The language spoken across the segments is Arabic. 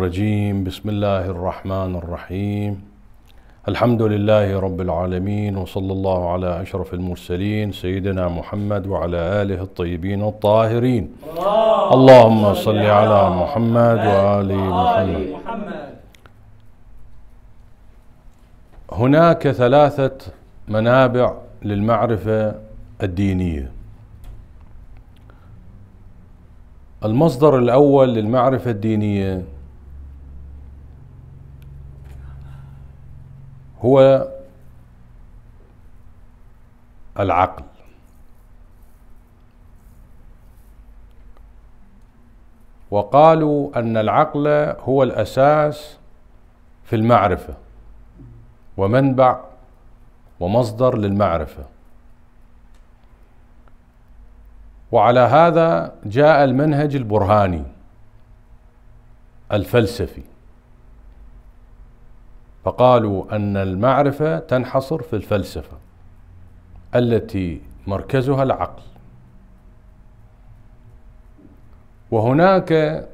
الرجيم بسم الله الرحمن الرحيم الحمد لله رب العالمين وصلى الله على أشرف المرسلين سيدنا محمد وعلى آله الطيبين الطاهرين اللهم صل على محمد وآل محمد هناك ثلاثة منابع للمعرفة الدينية المصدر الأول للمعرفة الدينية هو العقل وقالوا ان العقل هو الاساس في المعرفه ومنبع ومصدر للمعرفه وعلى هذا جاء المنهج البرهاني الفلسفي فقالوا أن المعرفة تنحصر في الفلسفة التي مركزها العقل وهناك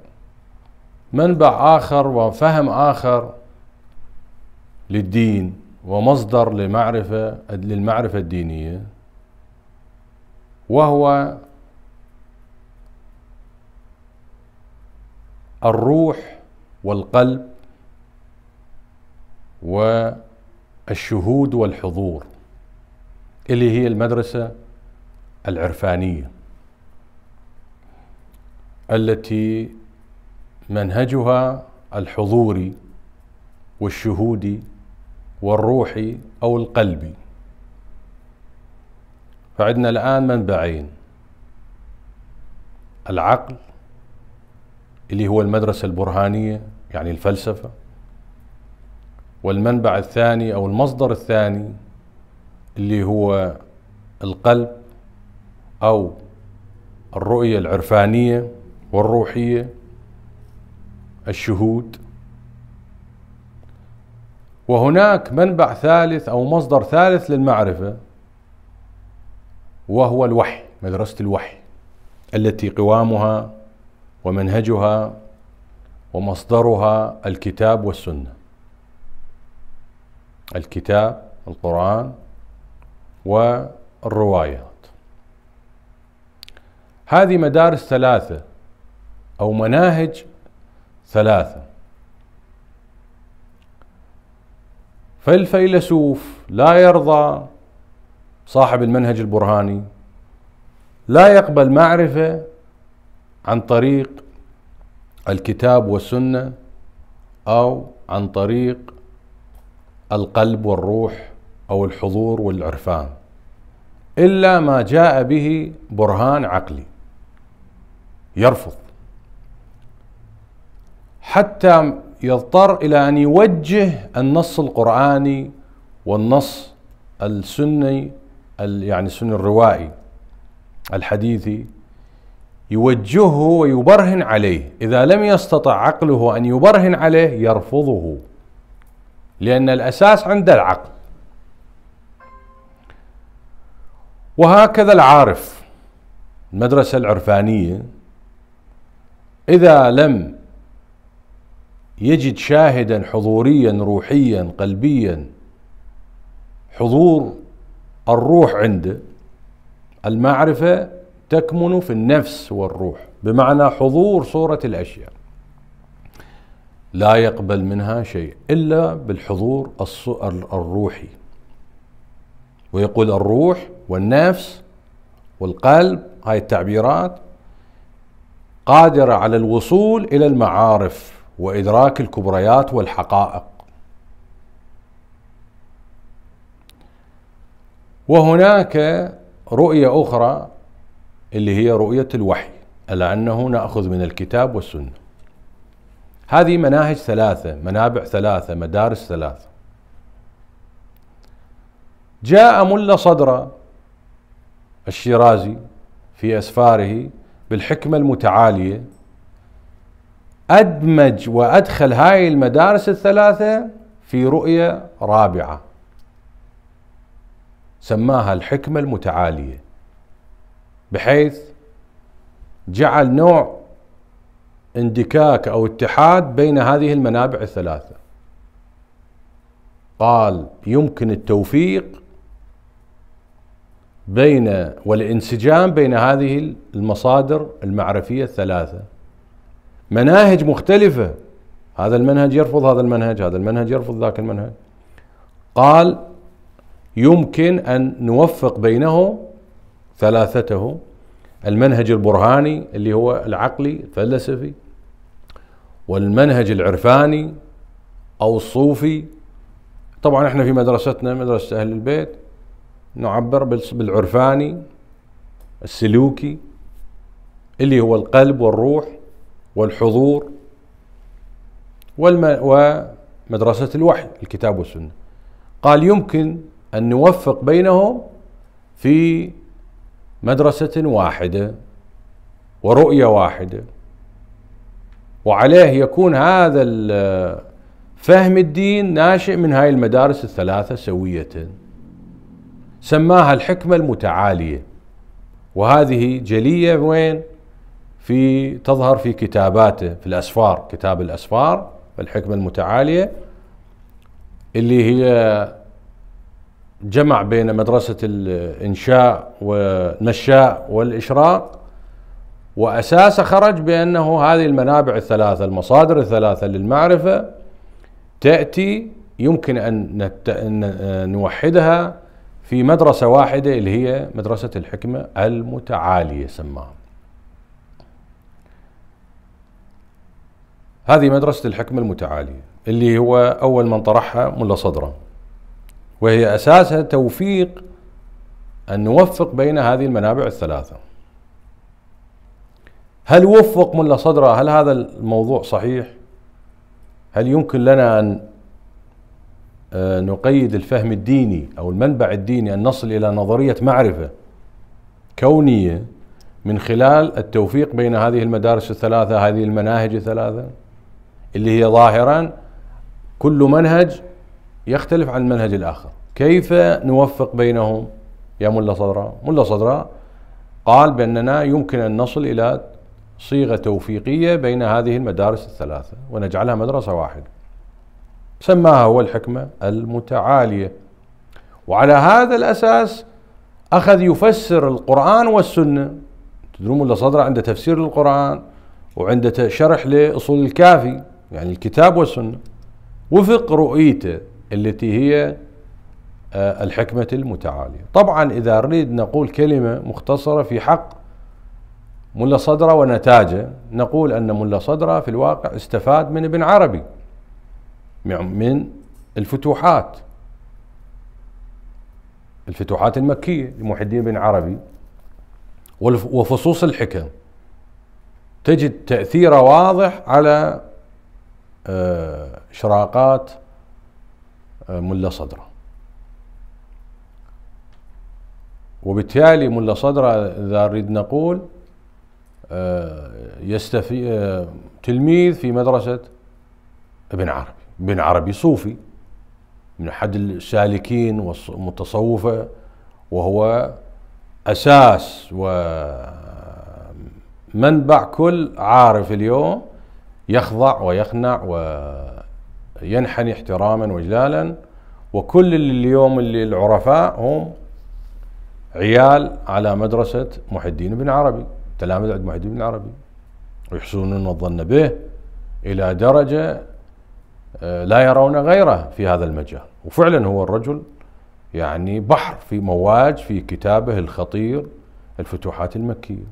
منبع آخر وفهم آخر للدين ومصدر لمعرفة للمعرفة الدينية وهو الروح والقلب والشهود والحضور اللي هي المدرسه العرفانيه التي منهجها الحضوري والشهودي والروحي او القلبي فعندنا الان منبعين العقل اللي هو المدرسه البرهانيه يعني الفلسفه والمنبع الثاني أو المصدر الثاني اللي هو القلب أو الرؤية العرفانية والروحية الشهود وهناك منبع ثالث أو مصدر ثالث للمعرفة وهو الوحي مدرسة الوحي التي قوامها ومنهجها ومصدرها الكتاب والسنه الكتاب القرآن والروايات هذه مدارس ثلاثة أو مناهج ثلاثة فالفيلسوف لا يرضى صاحب المنهج البرهاني لا يقبل معرفة عن طريق الكتاب والسنة أو عن طريق القلب والروح او الحضور والعرفان الا ما جاء به برهان عقلي يرفض حتى يضطر الى ان يوجه النص القراني والنص السني يعني السني الروائي الحديثي يوجهه ويبرهن عليه اذا لم يستطع عقله ان يبرهن عليه يرفضه لأن الأساس عند العقل وهكذا العارف المدرسة العرفانية إذا لم يجد شاهدا حضوريا روحيا قلبيا حضور الروح عنده المعرفة تكمن في النفس والروح بمعنى حضور صورة الأشياء لا يقبل منها شيء إلا بالحضور الروحي ويقول الروح والنفس والقلب هاي التعبيرات قادرة على الوصول إلى المعارف وإدراك الكبريات والحقائق وهناك رؤية أخرى اللي هي رؤية الوحي ألا أنه نأخذ من الكتاب والسنة هذه مناهج ثلاثة منابع ثلاثة مدارس ثلاثة جاء ملا صدر الشيرازي في أسفاره بالحكمة المتعالية أدمج وأدخل هاي المدارس الثلاثة في رؤية رابعة سماها الحكمة المتعالية بحيث جعل نوع اندكاك أو اتحاد بين هذه المنابع الثلاثة قال يمكن التوفيق بين والانسجام بين هذه المصادر المعرفية الثلاثة مناهج مختلفة هذا المنهج يرفض هذا المنهج هذا المنهج يرفض ذاك المنهج قال يمكن أن نوفق بينه ثلاثته المنهج البرهاني اللي هو العقلي الفلسفي والمنهج العرفاني او الصوفي طبعا احنا في مدرستنا مدرسه اهل البيت نعبر بالعرفاني السلوكي اللي هو القلب والروح والحضور والم... ومدرسة الوحي الكتاب والسنة قال يمكن أن نوفق بينهم في مدرسة واحدة ورؤية واحدة وعليه يكون هذا فهم الدين ناشئ من هاي المدارس الثلاثة سوية سماها الحكمة المتعالية وهذه جلية وين في تظهر في كتاباته في الأسفار كتاب الأسفار الحكمة المتعالية اللي هي جمع بين مدرسة الإنشاء والنشاء والإشراق وأساسه خرج بأنه هذه المنابع الثلاثة المصادر الثلاثة للمعرفة تأتي يمكن أن نوحدها في مدرسة واحدة اللي هي مدرسة الحكمة المتعالية سماها هذه مدرسة الحكمة المتعالية اللي هو أول من طرحها ملا صدره وهي أساسها توفيق أن نوفق بين هذه المنابع الثلاثة هل وفق ملا صدره هل هذا الموضوع صحيح هل يمكن لنا أن آه، نقيد الفهم الديني أو المنبع الديني أن نصل إلى نظرية معرفة كونية من خلال التوفيق بين هذه المدارس الثلاثة هذه المناهج الثلاثة اللي هي ظاهرا كل منهج يختلف عن المنهج الآخر كيف نوفق بينهم يا ملا صدراء ملا صدراء قال بأننا يمكن أن نصل إلى صيغه توفيقيه بين هذه المدارس الثلاثه ونجعلها مدرسه واحده. سماها هو الحكمه المتعاليه. وعلى هذا الاساس اخذ يفسر القران والسنه. تدرون ولا صدر عنده تفسير للقران وعنده شرح لاصول الكافي يعني الكتاب والسنه. وفق رؤيته التي هي آه، الحكمه المتعاليه. طبعا اذا نريد نقول كلمه مختصره في حق ملا صدرة ونتاجه نقول أن ملا صدرة في الواقع استفاد من ابن عربي من الفتوحات الفتوحات المكية لمحي الدين بن عربي وفصوص الحكم تجد تأثيره واضح على إشراقات آه، آه، ملا صدره وبالتالي ملا صدره إذا نريد نقول آه، يستفي آه، تلميذ في مدرسة ابن عربي ابن عربي صوفي من أحد السالكين والمتصوفة وهو أساس ومنبع كل عارف اليوم يخضع ويخنع وينحني احتراما وجلالا وكل اللي اليوم اللي العرفاء هم عيال على مدرسة محي الدين بن عربي تلامذة عند محي الدين العربي ويحسنون الظن به إلى درجة آه، لا يرون غيره في هذا المجال وفعلا هو الرجل يعني بحر في مواج في كتابه الخطير الفتوحات المكية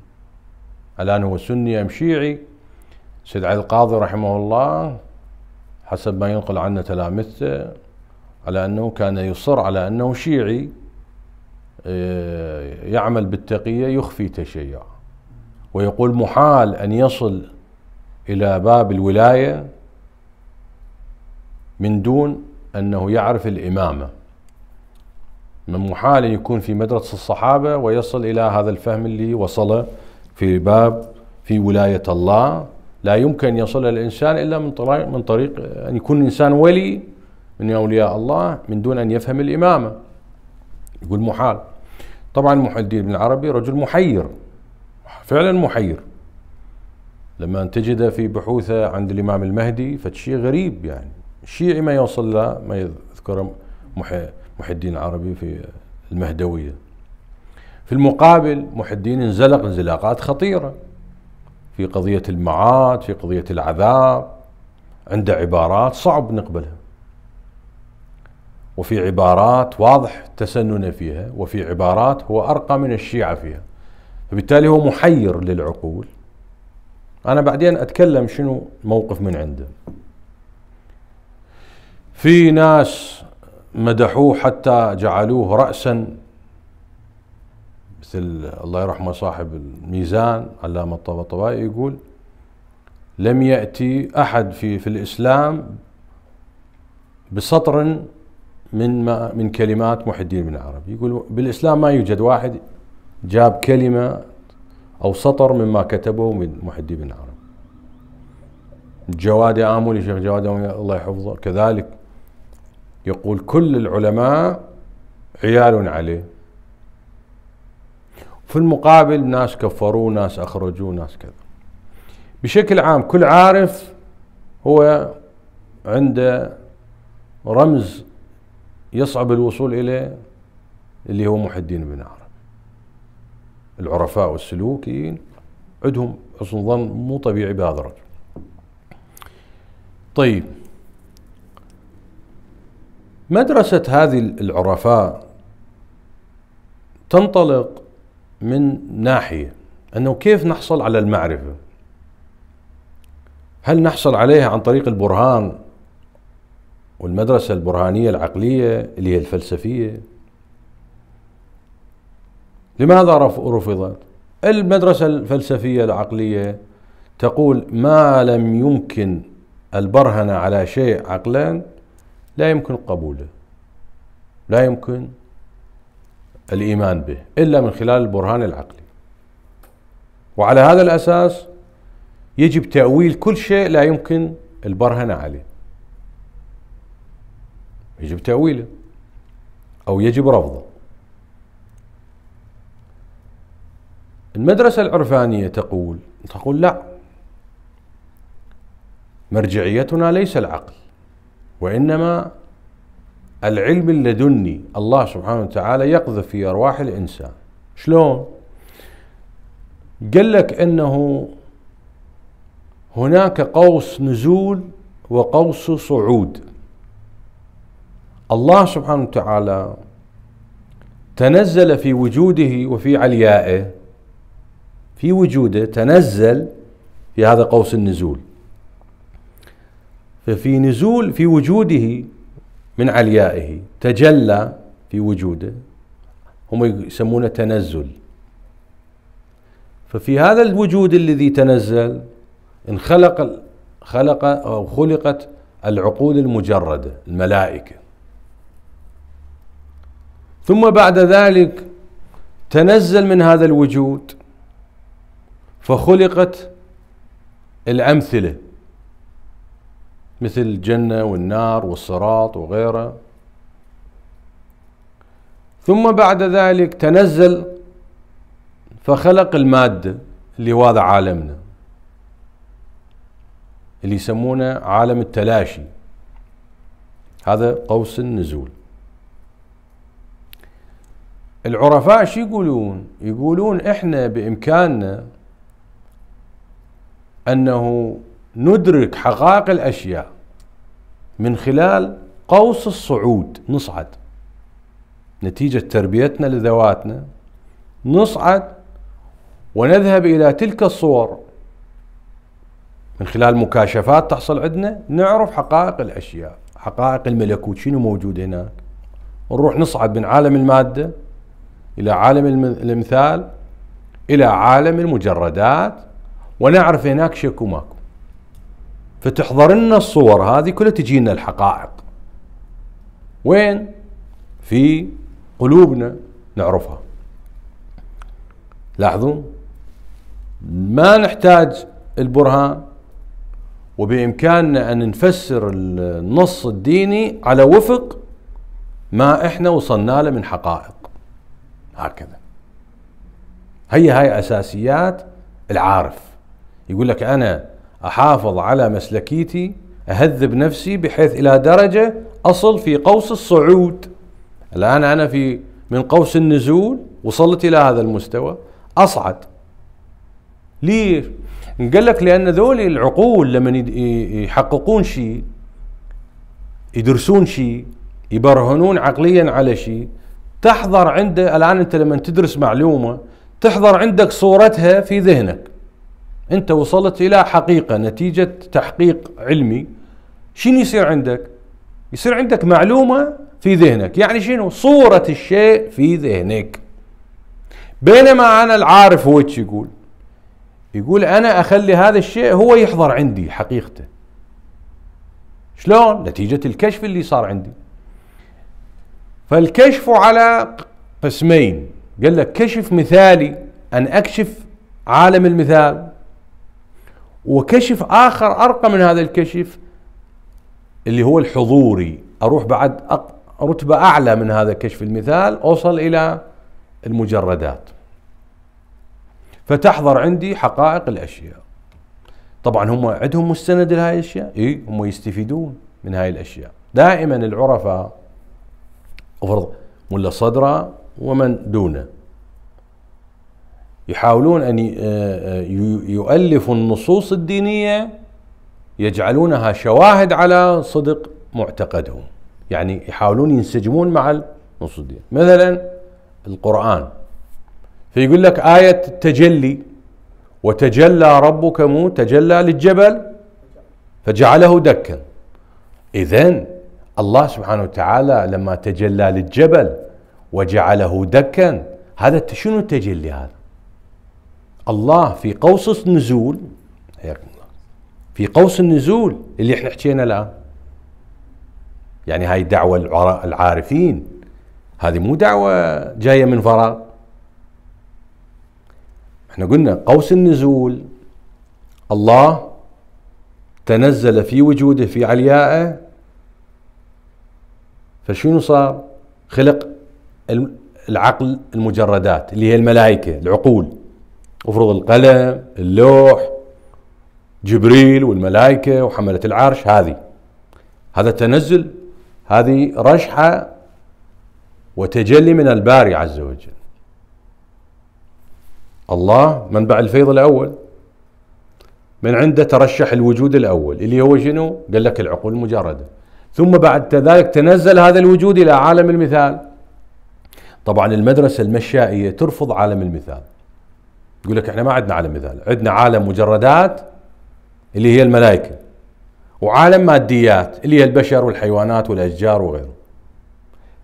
الآن هو سني أم شيعي سيد علي القاضي رحمه الله حسب ما ينقل عنا تلامذته على أنه كان يصر على أنه شيعي آه، يعمل بالتقية يخفي تشيعه ويقول محال ان يصل الى باب الولايه من دون انه يعرف الامامه من محال ان يكون في مدرسه الصحابه ويصل الى هذا الفهم اللي وصله في باب في ولايه الله لا يمكن يصل الانسان الا من طريق من طريق ان يكون الانسان ولي من اولياء الله من دون ان يفهم الامامه يقول محال طبعا محي الدين بن العربي رجل محير فعلا محير لما تجده في بحوثه عند الإمام المهدي فشيء غريب يعني الشيعي ما يوصل له ما يذكره محي الدين العربي في المهدوية في المقابل محي الدين انزلق انزلاقات خطيرة في قضية المعاد في قضية العذاب عنده عبارات صعب نقبلها وفي عبارات واضح تسننه فيها وفي عبارات هو أرقى من الشيعة فيها فبالتالي هو محير للعقول أنا بعدين أتكلم شنو موقف من عنده في ناس مدحوه حتى جعلوه رأسا مثل الله يرحمه صاحب الميزان علامة الطبطبائي يقول لم يأتي أحد في في الإسلام بسطر من ما من كلمات محي الدين بن عربي يقول بالإسلام ما يوجد واحد جاب كلمة أو سطر مما كتبه من محدي بن عرب جواد آملي شيخ جواد آملي الله يحفظه كذلك يقول كل العلماء عيال عليه في المقابل ناس كفروه ناس أخرجوه ناس كذا بشكل عام كل عارف هو عنده رمز يصعب الوصول إليه اللي هو محدين بن عرب العرفاء والسلوكيين عندهم حسن ظن مو طبيعي بهذا الرجل طيب مدرسة هذه العرفاء تنطلق من ناحية أنه كيف نحصل على المعرفة هل نحصل عليها عن طريق البرهان والمدرسة البرهانية العقلية اللي هي الفلسفية لماذا رفضت المدرسة الفلسفية العقلية تقول ما لم يمكن البرهنة على شيء عقلا لا يمكن قبوله لا يمكن الإيمان به إلا من خلال البرهان العقلي وعلى هذا الأساس يجب تأويل كل شيء لا يمكن البرهنة عليه يجب تأويله أو يجب رفضه المدرسة العرفانية تقول تقول لا مرجعيتنا ليس العقل وإنما العلم اللدني الله سبحانه وتعالى يقذف في أرواح الإنسان شلون؟ قال لك أنه هناك قوس نزول وقوس صعود الله سبحانه وتعالى تنزل في وجوده وفي عليائه في وجوده تنزل في هذا قوس النزول ففي نزول في وجوده من عليائه تجلى في وجوده هم يسمونه تنزل ففي هذا الوجود الذي تنزل انخلق خلق او خلقت العقول المجرده الملائكه ثم بعد ذلك تنزل من هذا الوجود فخلقت الأمثلة مثل الجنة والنار والصراط وغيره ثم بعد ذلك تنزل فخلق المادة اللي هو هذا عالمنا اللي يسمونه عالم التلاشي هذا قوس النزول العرفاء شو يقولون يقولون احنا بامكاننا انه ندرك حقائق الاشياء من خلال قوس الصعود نصعد نتيجه تربيتنا لذواتنا نصعد ونذهب الى تلك الصور من خلال مكاشفات تحصل عندنا نعرف حقائق الاشياء حقائق الملكوت شنو موجود هناك نروح نصعد من عالم الماده الى عالم الامثال الى عالم المجردات ونعرف هناك شكو ماكو فتحضر لنا الصور هذه كلها تجينا الحقائق وين في قلوبنا نعرفها لاحظوا ما نحتاج البرهان وبامكاننا ان نفسر النص الديني على وفق ما احنا وصلنا له من حقائق هكذا هي هاي اساسيات العارف يقول لك أنا أحافظ على مسلكيتي أهذب نفسي بحيث إلى درجة أصل في قوس الصعود الآن أنا في من قوس النزول وصلت إلى هذا المستوى أصعد ليش؟ قال لك لأن ذول العقول لما يحققون شيء يدرسون شيء يبرهنون عقليا على شيء تحضر عنده الآن أنت لما تدرس معلومة تحضر عندك صورتها في ذهنك انت وصلت الى حقيقه نتيجه تحقيق علمي شنو يصير عندك؟ يصير عندك معلومه في ذهنك، يعني شنو؟ صوره الشيء في ذهنك. بينما انا العارف هو ايش يقول؟ يقول انا اخلي هذا الشيء هو يحضر عندي حقيقته. شلون؟ نتيجه الكشف اللي صار عندي. فالكشف على قسمين، قال لك كشف مثالي ان اكشف عالم المثال وكشف آخر أرقى من هذا الكشف اللي هو الحضوري أروح بعد رتبة أعلى من هذا كشف المثال أوصل إلى المجردات فتحضر عندي حقائق الأشياء طبعا هم عندهم مستند لهي الأشياء اي هم يستفيدون من هاي الأشياء دائما العرفاء أفرض ملا صدره ومن دونه يحاولون أن آه، آه، يؤلفوا النصوص الدينية يجعلونها شواهد على صدق معتقدهم يعني يحاولون ينسجمون مع النصوص الدينية مثلا القرآن فيقول لك آية التجلي وتجلى ربك مو تجلى للجبل فجعله دكا إذن الله سبحانه وتعالى لما تجلى للجبل وجعله دكا هذا شنو التجلي هذا الله في قوس النزول في قوس النزول اللي احنا حكينا الان يعني هاي دعوة العارفين هذه مو دعوة جاية من فراغ احنا قلنا قوس النزول الله تنزل في وجوده في عليائه فشنو صار خلق العقل المجردات اللي هي الملائكة العقول وفرض القلم اللوح جبريل والملائكة وحملة العرش هذه هذا تنزل هذه رشحة وتجلي من الباري عز وجل الله منبع الفيض الأول من عنده ترشح الوجود الأول اللي هو شنو قال لك العقول المجردة ثم بعد ذلك تنزل هذا الوجود إلى عالم المثال طبعا المدرسة المشائية ترفض عالم المثال يقول لك احنا ما عندنا عالم مثال عندنا عالم مجردات اللي هي الملائكة وعالم ماديات اللي هي البشر والحيوانات والأشجار وغيره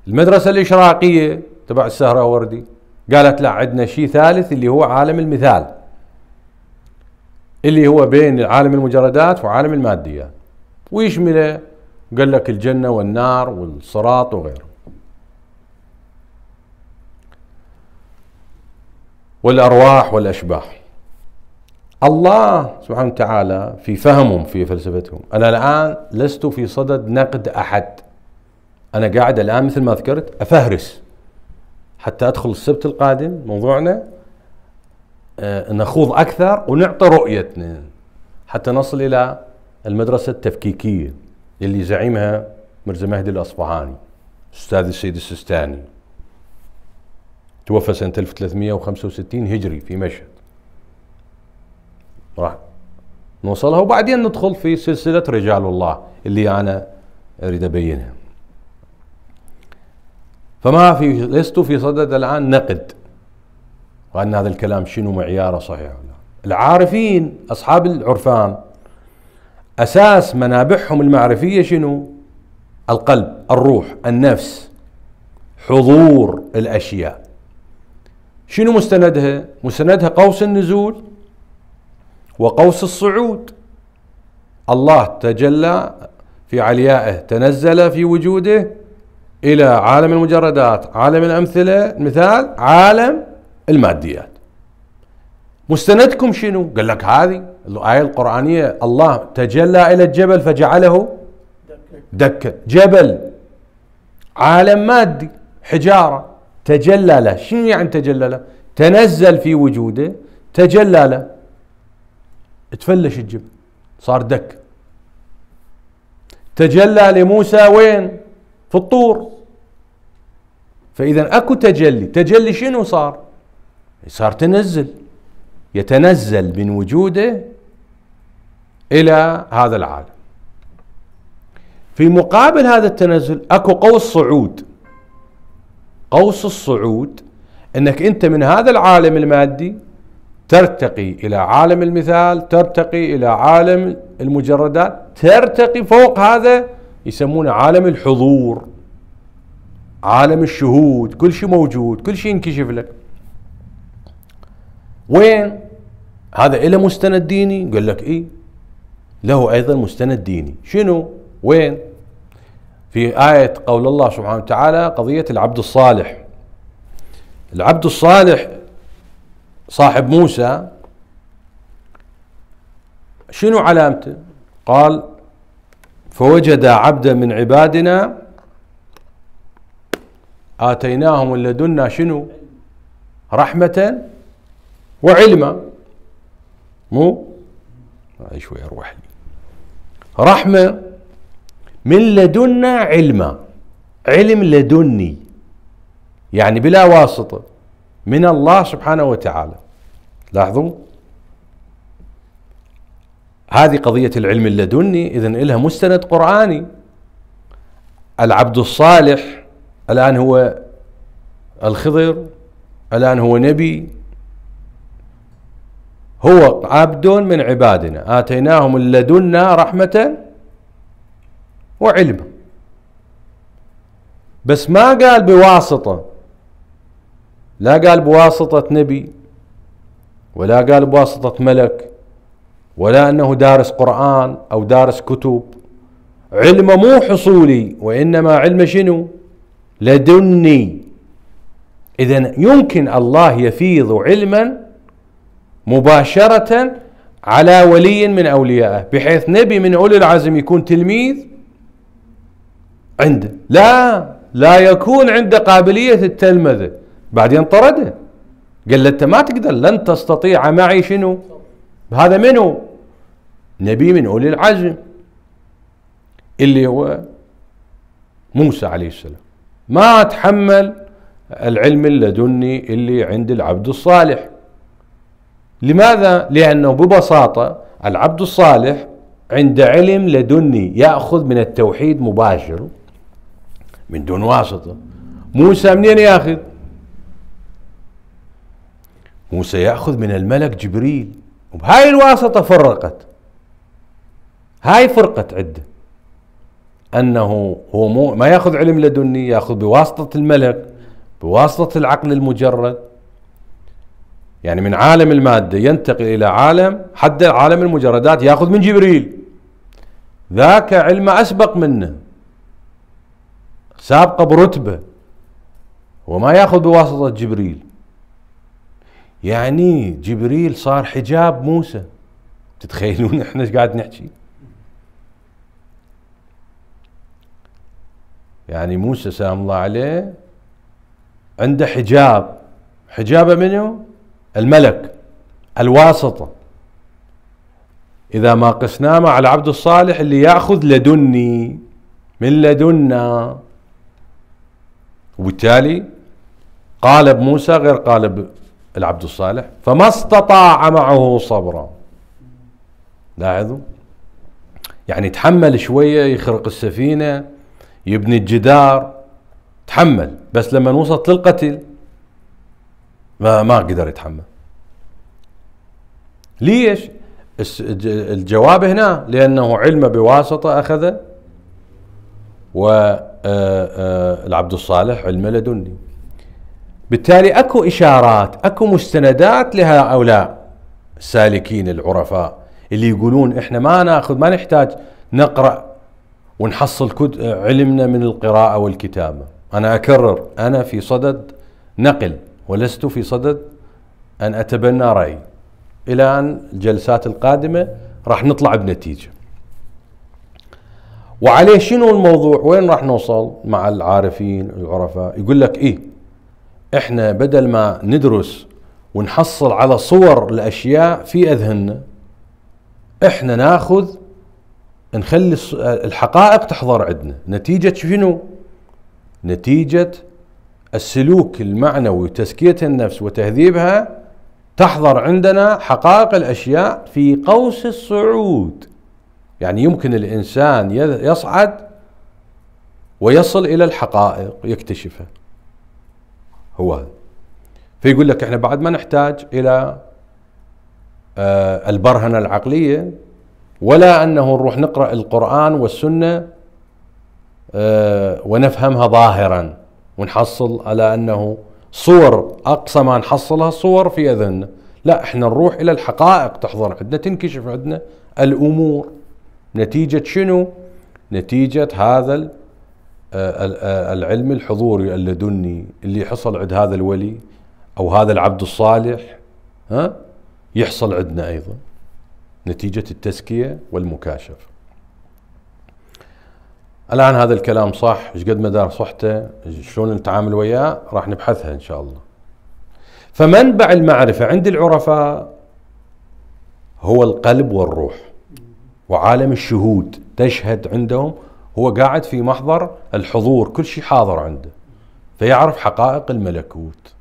المدرسة الإشراقية تبع السهرة وردي قالت لا عندنا شيء ثالث اللي هو عالم المثال اللي هو بين عالم المجردات وعالم الماديات ويشمله قال لك الجنة والنار والصراط وغيره والأرواح والأشباح الله سبحانه وتعالى في فهمهم في فلسفتهم أنا الآن لست في صدد نقد أحد أنا قاعد الآن مثل ما ذكرت أفهرس حتى أدخل السبت القادم موضوعنا آه، نخوض أكثر ونعطي رؤيتنا حتى نصل إلى المدرسة التفكيكية اللي زعيمها مرزا مهدي الأصفهاني أستاذ السيد السستاني توفى سنة 1365 هجري في مشهد راح نوصلها وبعدين ندخل في سلسلة رجال الله اللي أنا أريد أبينها فما في لست في صدد الآن نقد وأن هذا الكلام شنو معياره صحيح ولا العارفين أصحاب العرفان أساس منابعهم المعرفية شنو القلب الروح النفس حضور الأشياء شنو مستندها؟ مستندها قوس النزول وقوس الصعود الله تجلى في عليائه تنزل في وجوده إلى عالم المجردات عالم الأمثلة مثال عالم الماديات مستندكم شنو؟ قال لك هذه الآية القرآنية الله تجلى إلى الجبل فجعله دكا جبل عالم مادي حجارة تجلى له شنو يعني تجلى له تنزل في وجوده تجلى له تفلش الجب صار دك تجلى لموسى وين في الطور فإذا أكو تجلي تجلي شنو صار صار تنزل يتنزل من وجوده إلى هذا العالم في مقابل هذا التنزل أكو قوس صعود قوس الصعود انك انت من هذا العالم المادي ترتقي الى عالم المثال ترتقي الى عالم المجردات ترتقي فوق هذا يسمونه عالم الحضور عالم الشهود كل شيء موجود كل شيء ينكشف لك وين هذا له مستند ديني قال لك ايه له ايضا مستند ديني شنو وين في آية قول الله سبحانه وتعالى قضية العبد الصالح العبد الصالح صاحب موسى شنو علامته قال فوجد عبدا من عبادنا آتيناه من لدنا شنو رحمة وعلما مو شوي أروح لي رحمة من لدنا علما علم لدني يعني بلا واسطة من الله سبحانه وتعالى لاحظوا هذه قضية العلم اللدني إذن إلها مستند قرآني العبد الصالح الآن هو الخضر الآن هو نبي هو عبد من عبادنا آتيناهم لدنا رحمة وعلم بس ما قال بواسطة لا قال بواسطة نبي ولا قال بواسطة ملك ولا أنه دارس قرآن أو دارس كتب علمه مو حصولي وإنما علمه شنو لدني إذا يمكن الله يفيض علما مباشرة على ولي من أوليائه بحيث نبي من أولي العزم يكون تلميذ عنده لا لا يكون عنده قابلية التلمذة بعدين طرده قال له أنت ما تقدر لن تستطيع معي شنو هذا منو نبي من أولي العزم اللي هو موسى عليه السلام ما تحمل العلم اللدني اللي عند العبد الصالح لماذا؟ لأنه ببساطة العبد الصالح عند علم لدني يأخذ من التوحيد مباشر من دون واسطة موسى منين ياخذ موسى ياخذ من الملك جبريل وبهاي الواسطة فرقت هاي فرقت عدة أنه هو مو ما ياخذ علم لدني ياخذ بواسطة الملك بواسطة العقل المجرد يعني من عالم المادة ينتقل إلى عالم حد عالم المجردات ياخذ من جبريل ذاك علم أسبق منه سابقه برتبه وما ياخذ بواسطه جبريل يعني جبريل صار حجاب موسى تتخيلون احنا ايش قاعد نحكي يعني موسى سلام الله عليه عنده حجاب حجابه منه الملك الواسطه اذا ما قسناه مع العبد الصالح اللي ياخذ لدني من لدنا وبالتالي قالب موسى غير قالب العبد الصالح فما استطاع معه صبرا لاحظوا يعني تحمل شوية يخرق السفينة يبني الجدار تحمل بس لما وصلت للقتل ما ما قدر يتحمل ليش الجواب هنا لأنه علم بواسطة أخذه و آه، آه، العبد الصالح علم لدني بالتالي اكو اشارات اكو مستندات لهؤلاء السالكين العرفاء اللي يقولون احنا ما ناخذ ما نحتاج نقرا ونحصل علمنا من القراءه والكتابه انا اكرر انا في صدد نقل ولست في صدد ان اتبنى راي الى ان الجلسات القادمه راح نطلع بنتيجه وعليه شنو الموضوع وين راح نوصل مع العارفين العرفاء يقول لك ايه احنا بدل ما ندرس ونحصل على صور الاشياء في اذهننا احنا ناخذ نخلي الحقائق تحضر عندنا نتيجة شنو نتيجة السلوك المعنوي وتزكية النفس وتهذيبها تحضر عندنا حقائق الأشياء في قوس الصعود يعني يمكن الانسان يصعد ويصل الى الحقائق يكتشفها هو فيقول لك احنا بعد ما نحتاج الى آه، البرهنه العقليه ولا انه نروح نقرا القران والسنه آه، ونفهمها ظاهرا ونحصل على انه صور اقصى ما نحصلها صور في اذهننا لا احنا نروح الى الحقائق تحضر عندنا تنكشف عندنا الامور نتيجة شنو؟ نتيجة هذا آه، آه، العلم الحضوري اللدني اللي حصل عند هذا الولي أو هذا العبد الصالح ها؟ يحصل عندنا أيضا نتيجة التزكية والمكاشفة الآن هذا الكلام صح ايش قد مدار صحته شلون نتعامل وياه راح نبحثها إن شاء الله فمنبع المعرفة عند العرفاء هو القلب والروح وعالم الشهود تشهد عندهم هو قاعد في محضر الحضور كل شيء حاضر عنده فيعرف حقائق الملكوت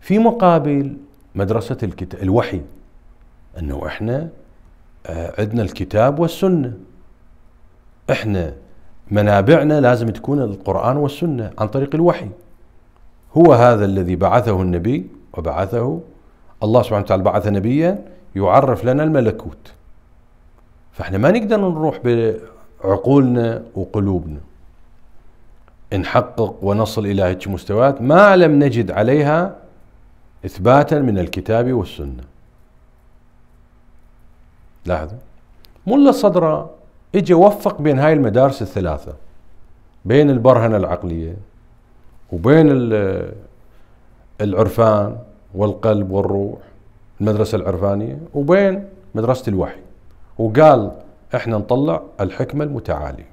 في مقابل مدرسة الكتاب الوحي أنه إحنا آه، عندنا الكتاب والسنة إحنا منابعنا لازم تكون القرآن والسنة عن طريق الوحي هو هذا الذي بعثه النبي وبعثه الله سبحانه وتعالى بعث نبيا يعرف لنا الملكوت فاحنا ما نقدر نروح بعقولنا وقلوبنا نحقق ونصل الى هيك مستويات ما لم نجد عليها اثباتا من الكتاب والسنه لاحظوا ملا صدره اجى وفق بين هاي المدارس الثلاثه بين البرهنه العقليه وبين العرفان والقلب والروح المدرسه العرفانيه وبين مدرسه الوحي وقال احنا نطلع الحكمة المتعالية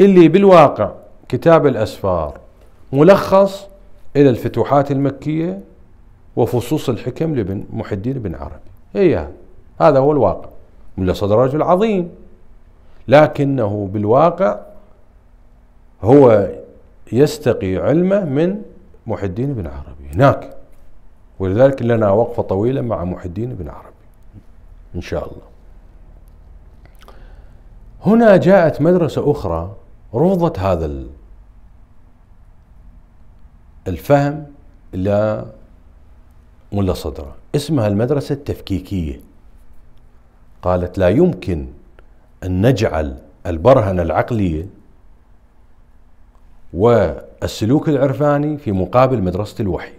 اللي بالواقع كتاب الأسفار ملخص إلى الفتوحات المكية وفصوص الحكم لابن محدين الدين بن عربي هي هذا هو الواقع من صدر رجل عظيم لكنه بالواقع هو يستقي علمه من محي الدين بن عربي هناك ولذلك لنا وقفة طويلة مع محي الدين بن عربي إن شاء الله هنا جاءت مدرسة أخرى رفضت هذا الفهم إلى ملا صدره اسمها المدرسة التفكيكية قالت لا يمكن أن نجعل البرهنة العقلية والسلوك العرفاني في مقابل مدرسة الوحي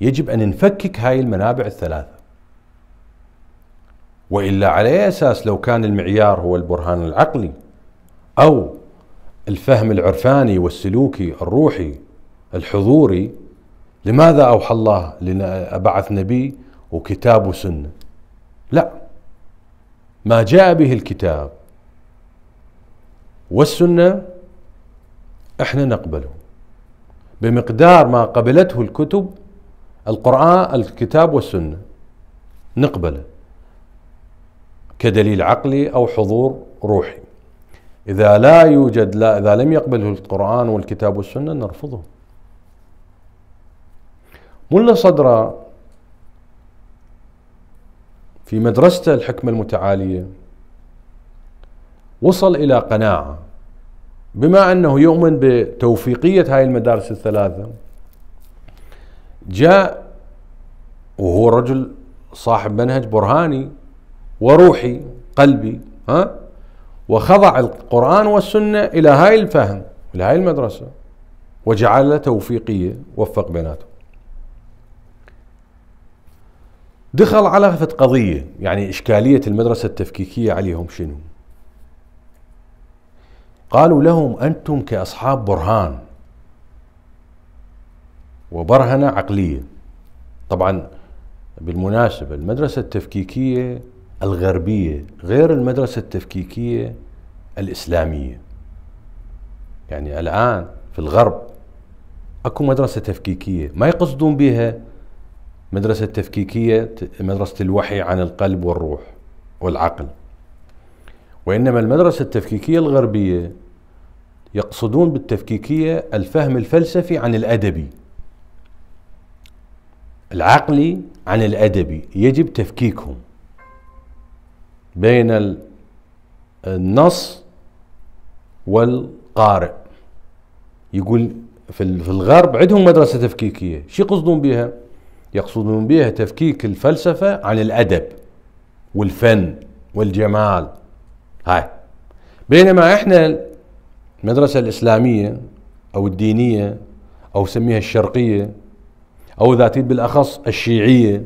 يجب أن نفكك هاي المنابع الثلاثة والا على اي اساس لو كان المعيار هو البرهان العقلي او الفهم العرفاني والسلوكي الروحي الحضوري لماذا اوحى الله ابعث نبي وكتاب وسنه لا ما جاء به الكتاب والسنه احنا نقبله بمقدار ما قبلته الكتب القران الكتاب والسنه نقبله كدليل عقلي أو حضور روحي إذا لا يوجد لا إذا لم يقبله القرآن والكتاب والسنة نرفضه ملا صدرة في مدرسته الحكمة المتعالية وصل إلى قناعة بما أنه يؤمن بتوفيقية هاي المدارس الثلاثة جاء وهو رجل صاحب منهج برهاني وروحي قلبي ها وخضع القرآن والسنة إلى هاي الفهم إلى هاي المدرسة وجعل توفيقية وفق بيناتهم دخل على فت قضية يعني إشكالية المدرسة التفكيكية عليهم شنو قالوا لهم أنتم كأصحاب برهان وبرهنة عقلية طبعا بالمناسبة المدرسة التفكيكية الغربية غير المدرسة التفكيكية الإسلامية يعني الآن في الغرب أكو مدرسة تفكيكية ما يقصدون بها مدرسة تفكيكية مدرسة الوحي عن القلب والروح والعقل وإنما المدرسة التفكيكية الغربية يقصدون بالتفكيكية الفهم الفلسفي عن الأدبي العقلي عن الأدبي يجب تفكيكهم بين النص والقارئ يقول في الغرب عندهم مدرسة تفكيكية شو يقصدون بها؟ يقصدون بها تفكيك الفلسفة عن الأدب والفن والجمال هاي بينما احنا المدرسة الإسلامية أو الدينية أو سميها الشرقية أو ذاتي بالأخص الشيعية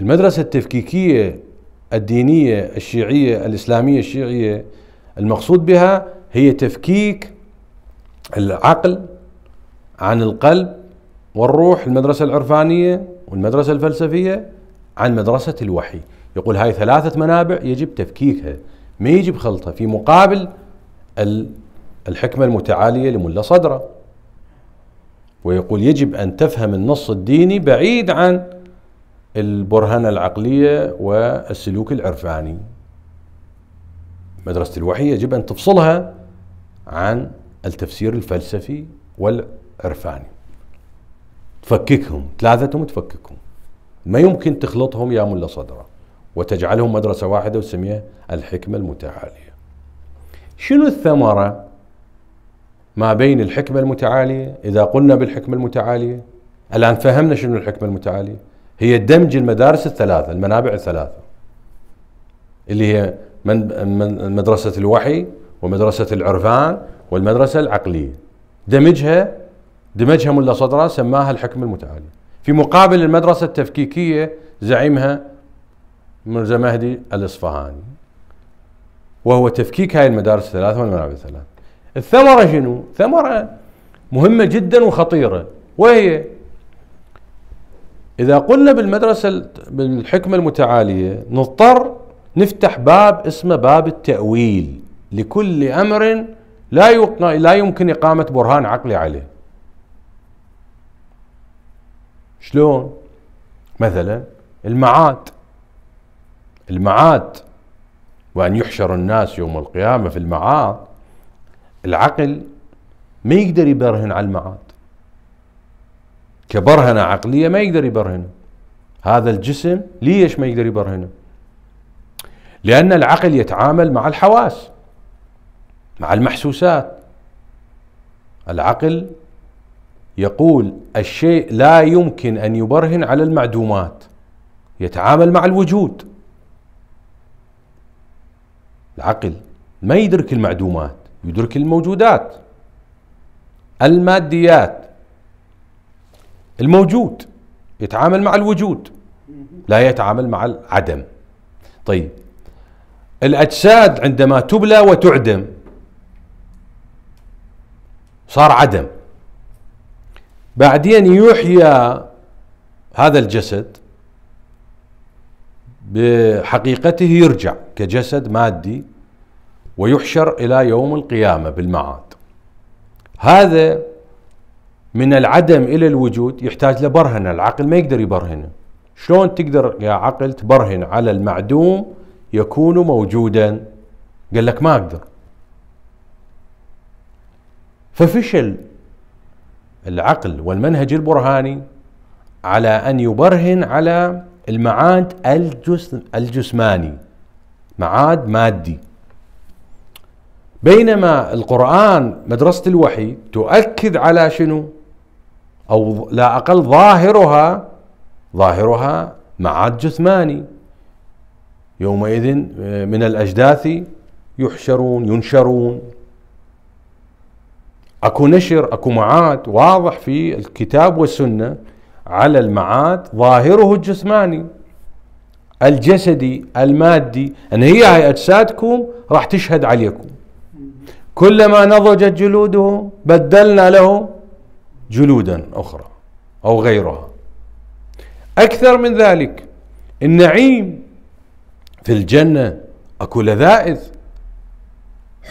المدرسة التفكيكية الدينية الشيعية الإسلامية الشيعية المقصود بها هي تفكيك العقل عن القلب والروح المدرسة العرفانية والمدرسة الفلسفية عن مدرسة الوحي يقول هاي ثلاثة منابع يجب تفكيكها ما يجب خلطها في مقابل الحكمة المتعالية لملا صدره ويقول يجب أن تفهم النص الديني بعيد عن البرهنة العقلية والسلوك العرفاني مدرسة الوحي يجب أن تفصلها عن التفسير الفلسفي والعرفاني تفككهم ثلاثتهم تفككهم ما يمكن تخلطهم يا ملا صدره وتجعلهم مدرسة واحدة وتسميها الحكمة المتعالية شنو الثمرة ما بين الحكمة المتعالية إذا قلنا بالحكمة المتعالية الآن فهمنا شنو الحكمة المتعالية هي دمج المدارس الثلاثة المنابع الثلاثة اللي هي من مدرسة الوحي ومدرسة العرفان والمدرسة العقلية دمجها دمجها ملا صدرة سماها الحكم المتعالي في مقابل المدرسة التفكيكية زعيمها مرزا مهدي الإصفهاني وهو تفكيك هاي المدارس الثلاثة والمنابع الثلاثة الثمرة شنو؟ ثمرة مهمة جدا وخطيرة وهي إذا قلنا بالمدرسة بالحكمة المتعالية نضطر نفتح باب اسمه باب التأويل لكل أمر لا لا يمكن إقامة برهان عقلي عليه. شلون؟ مثلا المعاد المعاد وأن يحشر الناس يوم القيامة في المعاد العقل ما يقدر يبرهن على المعاد كبرهنة عقلية ما يقدر يبرهنه هذا الجسم ليش ما يقدر يبرهنه لأن العقل يتعامل مع الحواس مع المحسوسات العقل يقول الشيء لا يمكن أن يبرهن على المعدومات يتعامل مع الوجود العقل ما يدرك المعدومات يدرك الموجودات الماديات الموجود يتعامل مع الوجود لا يتعامل مع العدم طيب الأجساد عندما تبلى وتعدم صار عدم بعدين يحيى هذا الجسد بحقيقته يرجع كجسد مادي ويحشر الى يوم القيامه بالمعاد هذا من العدم الى الوجود يحتاج لبرهنه، العقل ما يقدر يبرهنه. شلون تقدر يا عقل تبرهن على المعدوم يكون موجودا؟ قال لك ما اقدر. ففشل العقل والمنهج البرهاني على ان يبرهن على المعاد الجسماني معاد مادي بينما القرآن مدرسة الوحي تؤكد على شنو أو لا أقل ظاهرها ظاهرها معاد جثماني يومئذ آه، من الأجداث يحشرون ينشرون اكو نشر اكو معاد واضح في الكتاب والسنه على المعاد ظاهره الجثماني الجسدي المادي ان هي هاي اجسادكم راح تشهد عليكم كلما نضجت جلودهم بدلنا لهم جلودا أخرى أو غيرها أكثر من ذلك النعيم في الجنة أكو لذائذ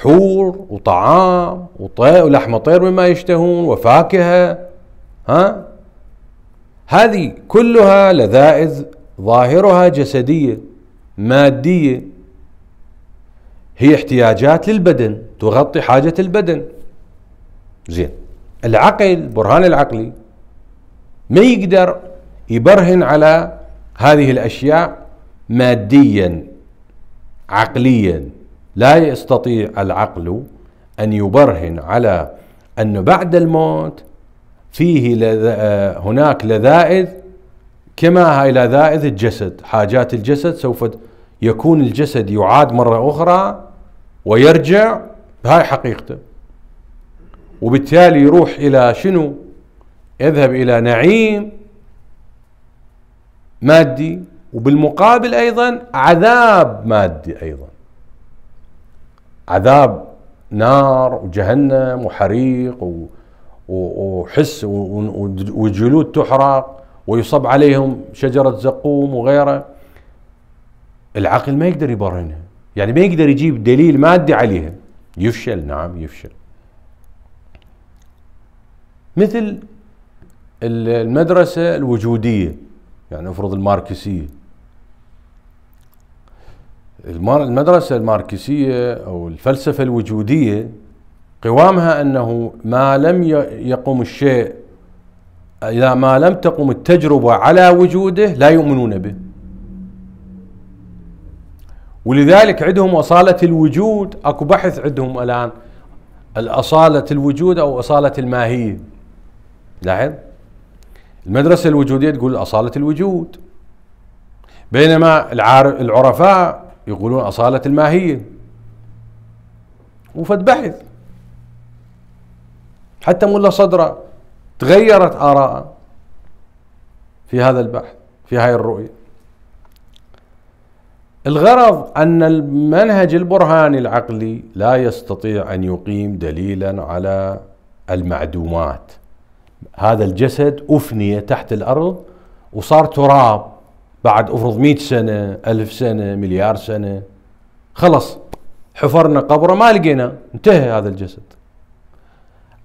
حور وطعام وطير ولحم طير مما يشتهون وفاكهة ها هذه كلها لذائذ ظاهرها جسدية مادية هي احتياجات للبدن تغطي حاجة البدن زين العقل برهان العقلي ما يقدر يبرهن على هذه الأشياء ماديا عقليا لا يستطيع العقل أن يبرهن على أن بعد الموت فيه لذ... هناك لذائذ كما هاي لذائذ الجسد حاجات الجسد سوف يكون الجسد يعاد مرة أخرى ويرجع هاي حقيقته وبالتالي يروح إلى شنو يذهب إلى نعيم مادي وبالمقابل أيضا عذاب مادي أيضا عذاب نار وجهنم وحريق وحس وجلود تحرق ويصب عليهم شجرة زقوم وغيره العقل ما يقدر يبرهنها يعني ما يقدر يجيب دليل مادي عليها يفشل نعم يفشل مثل المدرسة الوجودية يعني افرض الماركسية المدرسة الماركسية أو الفلسفة الوجودية قوامها أنه ما لم يقم الشيء إذا ما لم تقم التجربة على وجوده لا يؤمنون به ولذلك عندهم أصالة الوجود أكو بحث عندهم الآن الأصالة الوجود أو أصالة الماهية لاحظ المدرسة الوجودية تقول أصالة الوجود بينما العرفاء يقولون أصالة الماهية وفد بحث حتى ملا صدرة تغيرت آراءه في هذا البحث في هاي الرؤية الغرض أن المنهج البرهاني العقلي لا يستطيع أن يقيم دليلا على المعدومات هذا الجسد أفني تحت الأرض وصار تراب بعد أفرض مئة سنة ألف سنة مليار سنة خلص حفرنا قبره ما لقينا انتهى هذا الجسد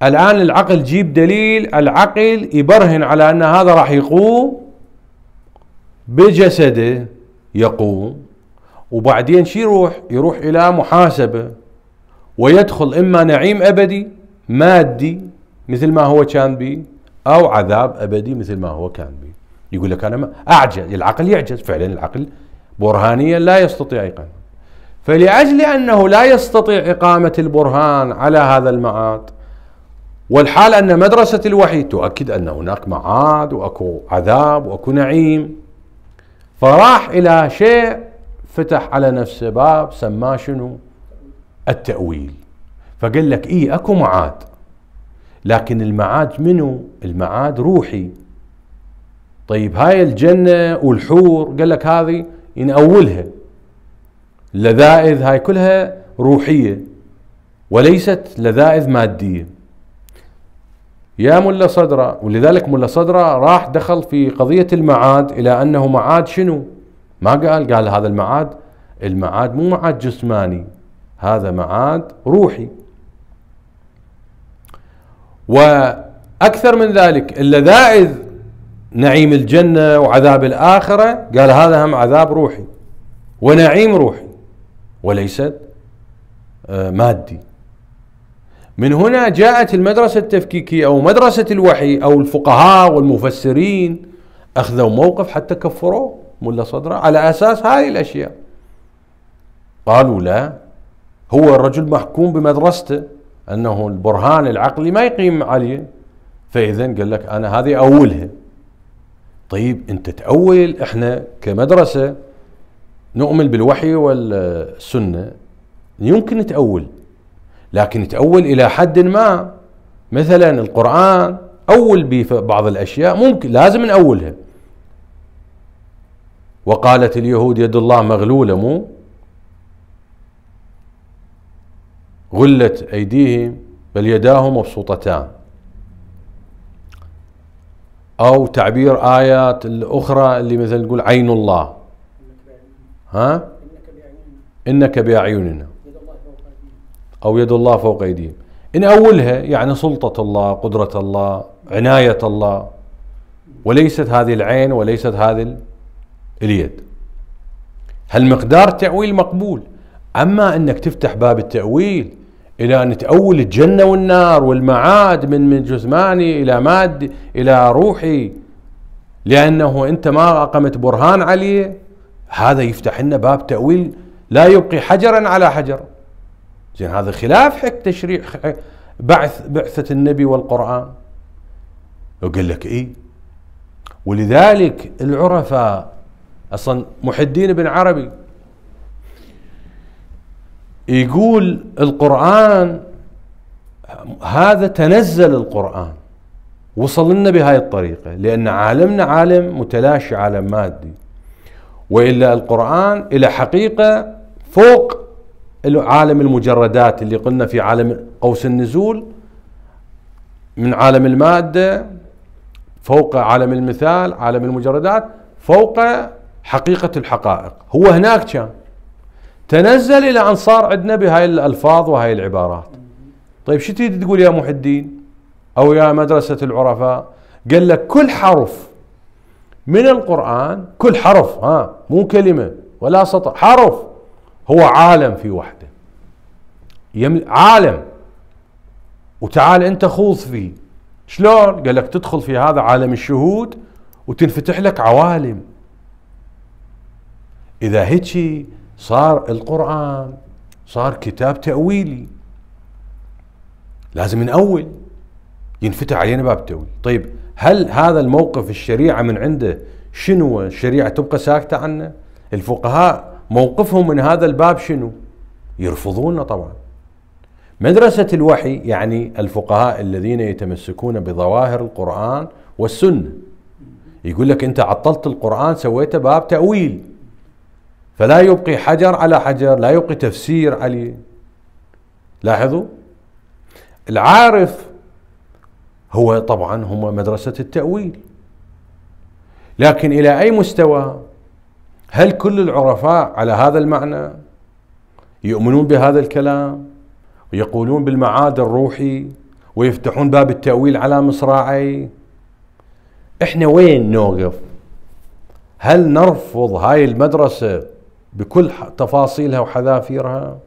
الآن العقل جيب دليل العقل يبرهن على أن هذا راح يقوم بجسده يقوم وبعدين شي يروح يروح إلى محاسبة ويدخل إما نعيم أبدي مادي مثل ما هو كان بي او عذاب ابدي مثل ما هو كان بي يقول لك انا اعجز العقل يعجز فعلا العقل برهانيا لا يستطيع ايقان فلاجل انه لا يستطيع اقامه البرهان على هذا المعاد والحال ان مدرسه الوحي تؤكد ان هناك معاد واكو عذاب واكو نعيم فراح الى شيء فتح على نفسه باب سماه شنو؟ التاويل فقال لك اي اكو معاد لكن المعاد منو المعاد روحي طيب هاي الجنة والحور قال لك هذه ينأولها اللذائذ هاي كلها روحية وليست لذائذ مادية يا ملا صدرة ولذلك ملا صدرة راح دخل في قضية المعاد إلى أنه معاد شنو ما قال قال هذا المعاد المعاد مو معاد جسماني هذا معاد روحي واكثر من ذلك اللذائذ نعيم الجنه وعذاب الاخره قال هذا هم عذاب روحي ونعيم روحي وليست آه، مادي من هنا جاءت المدرسة التفكيكية أو مدرسة الوحي أو الفقهاء والمفسرين أخذوا موقف حتى كفروه ملا صدره على أساس هذه الأشياء قالوا لا هو الرجل محكوم بمدرسته انه البرهان العقلي ما يقيم عليه فاذا قال لك انا هذه اولها طيب انت تاول احنا كمدرسه نؤمن بالوحي والسنه يمكن نتاول لكن نتاول الى حد ما مثلا القران اول ببعض الاشياء ممكن لازم ناولها وقالت اليهود يد الله مغلوله مو غلت أيديهم بل يداه مبسوطتان أو تعبير آيات الأخرى اللي مثلا تقول عين الله ها إنك بأعيننا أو يد الله فوق أيديهم إن أولها يعني سلطة الله قدرة الله عناية الله وليست هذه العين وليست هذه اليد هالمقدار التأويل مقبول أما أنك تفتح باب التأويل إلى أن تأول الجنة والنار والمعاد من من جثماني إلى مادي إلى روحي لأنه أنت ما أقمت برهان عليه هذا يفتح لنا باب تأويل لا يبقي حجرا على حجر زين هذا خلاف حق تشريع بعث بعثة النبي والقرآن يقول لك إيه ولذلك العرفاء أصلا محدين بن عربي يقول القرآن هذا تنزل القرآن وصل لنا بهاي الطريقة لأن عالمنا عالم متلاشي عالم مادي وإلا القرآن إلى حقيقة فوق عالم المجردات اللي قلنا في عالم قوس النزول من عالم المادة فوق عالم المثال عالم المجردات فوق حقيقة الحقائق هو هناك كان تنزل الى ان صار عندنا بهاي الالفاظ وهاي العبارات طيب شو تريد تقول يا محي الدين او يا مدرسه العرفاء قال لك كل حرف من القران كل حرف ها مو كلمه ولا سطر حرف هو عالم في وحده عالم وتعال انت خوض فيه شلون قال لك تدخل في هذا عالم الشهود وتنفتح لك عوالم اذا هيجي صار القرآن صار كتاب تأويلي لازم نأول ينفتح علينا باب التأويل طيب هل هذا الموقف الشريعة من عنده شنو الشريعة تبقى ساكتة عنه الفقهاء موقفهم من هذا الباب شنو يرفضونه طبعا مدرسة الوحي يعني الفقهاء الذين يتمسكون بظواهر القرآن والسنة يقول لك أنت عطلت القرآن سويته باب تأويل فلا يبقي حجر على حجر لا يبقي تفسير عليه لاحظوا العارف هو طبعا هم مدرسة التأويل لكن إلى أي مستوى هل كل العرفاء على هذا المعنى يؤمنون بهذا الكلام ويقولون بالمعاد الروحي ويفتحون باب التأويل على مصراعي احنا وين نوقف هل نرفض هاي المدرسة بكل تفاصيلها وحذافيرها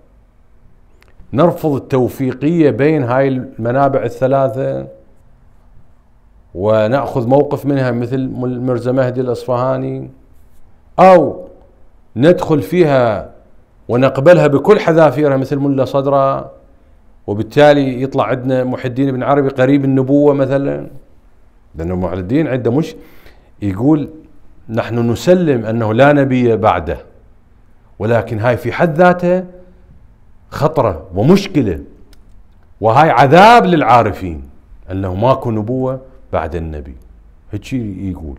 نرفض التوفيقية بين هاي المنابع الثلاثة ونأخذ موقف منها مثل مرزا مهدي الأصفهاني أو ندخل فيها ونقبلها بكل حذافيرها مثل ملا صدرة وبالتالي يطلع عندنا محي الدين بن عربي قريب النبوة مثلا لأنه محي الدين عنده مش يقول نحن نسلم أنه لا نبي بعده ولكن هاي في حد ذاته خطرة ومشكلة وهاي عذاب للعارفين أنه ماكو نبوة بعد النبي هيجي يقول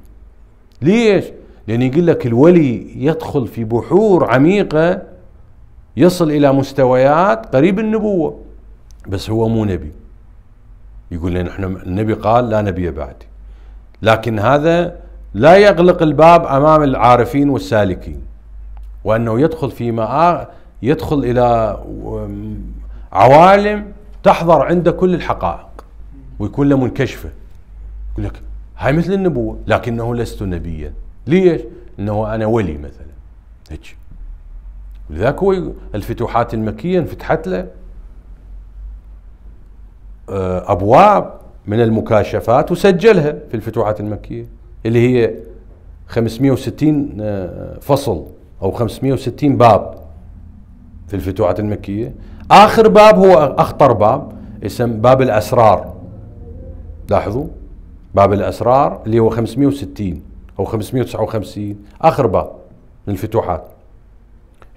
ليش؟ لأن يقول لك الولي يدخل في بحور عميقة يصل إلى مستويات قريب النبوة بس هو مو نبي يقول لنا احنا النبي قال لا نبي بعد لكن هذا لا يغلق الباب امام العارفين والسالكين وأنه يدخل فيما يدخل إلى عوالم تحضر عنده كل الحقائق ويكون له منكشفة يقول لك هاي مثل النبوة لكنه لست نبيا ليش؟ انه انا ولي مثلا هيك لذلك هو الفتوحات المكية انفتحت له ابواب من المكاشفات وسجلها في الفتوحات المكية اللي هي 560 فصل أو 560 باب في الفتوحات المكية آخر باب هو أخطر باب اسم باب الأسرار لاحظوا باب الأسرار اللي هو 560 أو 559 آخر باب من الفتوحات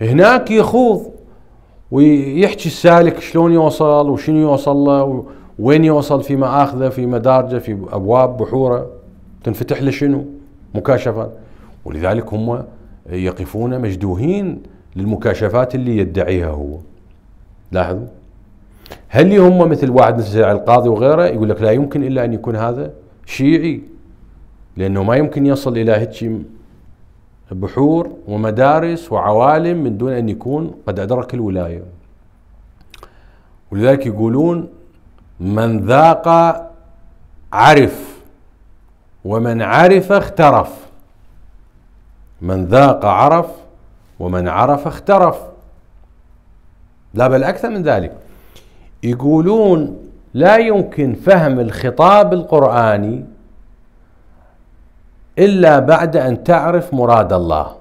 هناك يخوض ويحكي السالك شلون يوصل وشنو يوصل له وين يوصل في مآخذه في مدارجه في أبواب بحوره تنفتح له شنو مكاشفة ولذلك هم يقفون مجدوهين للمكاشفات اللي يدعيها هو لاحظوا هل هم مثل واحد مثل القاضي وغيره يقول لك لا يمكن الا ان يكون هذا شيعي لانه ما يمكن يصل الى هيك بحور ومدارس وعوالم من دون ان يكون قد ادرك الولايه ولذلك يقولون من ذاق عرف ومن عرف اخترف من ذاق عرف ومن عرف اخترف لا بل أكثر من ذلك يقولون لا يمكن فهم الخطاب القرآني إلا بعد أن تعرف مراد الله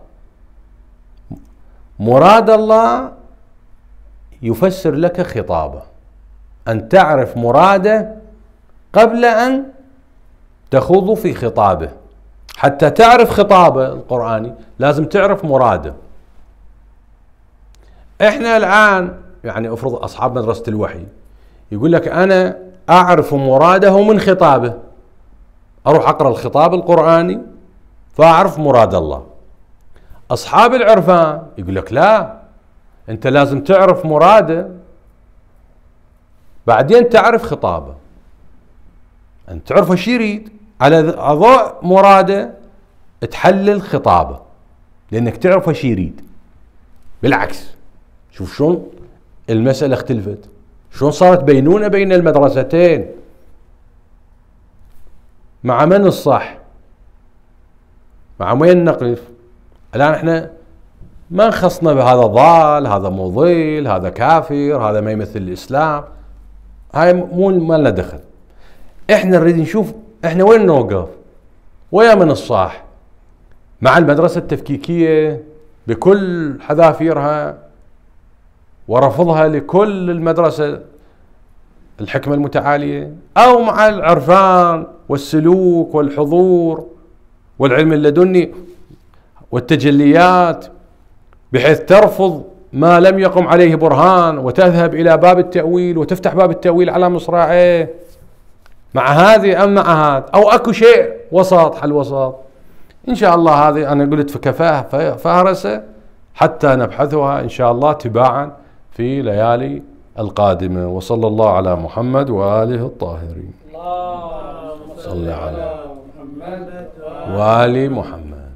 مراد الله يفسر لك خطابه أن تعرف مراده قبل أن تخوض في خطابه حتى تعرف خطابه القرآني لازم تعرف مراده احنا الآن يعني افرض أصحاب مدرسة الوحي يقول لك أنا أعرف مراده من خطابه أروح أقرأ الخطاب القرآني فأعرف مراد الله أصحاب العرفان يقول لك لا أنت لازم تعرف مراده بعدين تعرف خطابه انت تعرف ايش يريد على ضوء مراده تحلل خطابه لانك تعرف ايش يريد بالعكس شوف شلون المساله اختلفت شلون صارت بينونه بين المدرستين مع من الصح مع وين نقف الان احنا ما نخصنا بهذا ضال هذا مضل هذا كافر هذا ما يمثل الاسلام هاي مو ما لنا دخل احنا نريد نشوف احنا وين نوقف ويا من الصاح مع المدرسة التفكيكية بكل حذافيرها ورفضها لكل المدرسة الحكمة المتعالية أو مع العرفان والسلوك والحضور والعلم اللدني والتجليات بحيث ترفض ما لم يقم عليه برهان وتذهب إلى باب التأويل وتفتح باب التأويل على مصراعيه مع هذه أم مع هذا أو أكو شيء وسط حل وسط إن شاء الله هذه أنا قلت فكفاها فهرسة حتى نبحثها إن شاء الله تباعا في ليالي القادمة وصلى الله على محمد وآله الطاهرين اللهم صل على محمد وآل محمد